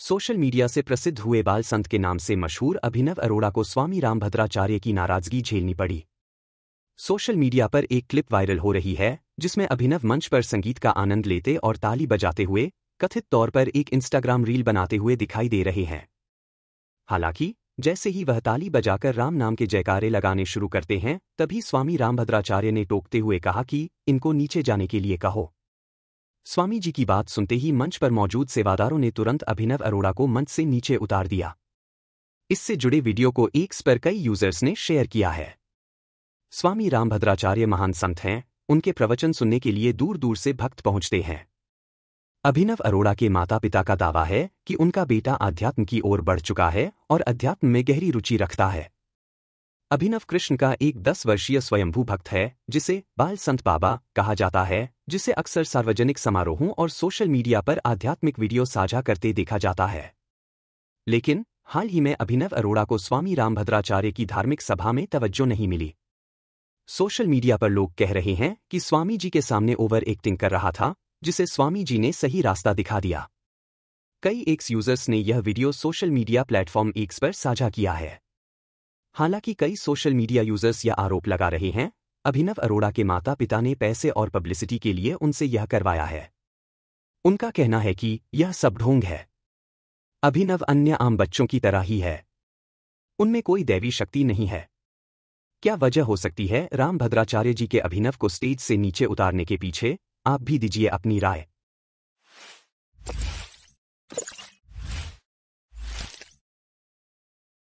social media से प्रसिद्ध हुए बाल संत के नाम से मशहूर अभिनव अरोड़ा को स्वामी राम भद्राचार्य की नाराजगी झेलनी पड़ी सोशल मीडिया पर एक क्लिप वायरल हो रही है जिसमें अभिनव मंच पर संगीत का आनंद लेते और ताली बजाते हुए कथित तौर पर एक इंस्टाग्राम रील बनाते हुए दिखाई दे रहे हैं हालांकि जैसे ही वह ताली बजाकर राम नाम के जयकारे लगाने शुरू करते हैं तभी स्वामी रामभद्राचार्य ने टोकते हुए कहा कि इनको नीचे जाने के लिए कहो स्वामी जी की बात सुनते ही मंच पर मौजूद सेवादारों ने तुरंत अभिनव अरोड़ा को मंच से नीचे उतार दिया इससे जुड़े वीडियो को एक्स पर कई यूजर्स ने शेयर किया है स्वामी रामभद्राचार्य महान संत हैं उनके प्रवचन सुनने के लिए दूर दूर से भक्त पहुंचते हैं अभिनव अरोड़ा के माता पिता का दावा है कि उनका बेटा अध्यात्म की ओर बढ़ चुका है और अध्यात्म में गहरी रुचि रखता है अभिनव कृष्ण का एक दस वर्षीय स्वयंभू भक्त है जिसे बाल संत बाबा कहा जाता है जिसे अक्सर सार्वजनिक समारोहों और सोशल मीडिया पर आध्यात्मिक वीडियो साझा करते देखा जाता है लेकिन हाल ही में अभिनव अरोड़ा को स्वामी रामभद्राचार्य की धार्मिक सभा में तवज्जो नहीं मिली सोशल मीडिया पर लोग कह रहे हैं कि स्वामी जी के सामने ओवर एक्टिंग कर रहा था जिसे स्वामी जी ने सही रास्ता दिखा दिया कई एक्स यूजर्स ने यह video social media platform X पर साझा किया है हालांकि कई सोशल मीडिया यूजर्स यह आरोप लगा रहे हैं अभिनव अरोड़ा के माता पिता ने पैसे और पब्लिसिटी के लिए उनसे यह करवाया है उनका कहना है कि यह सब ढोंग है अभिनव अन्य आम बच्चों की तरह ही है उनमें कोई दैवी शक्ति नहीं है क्या वजह हो सकती है राम भद्राचार्य जी के अभिनव को स्टेज से नीचे उतारने के पीछे आप भी दीजिए अपनी राय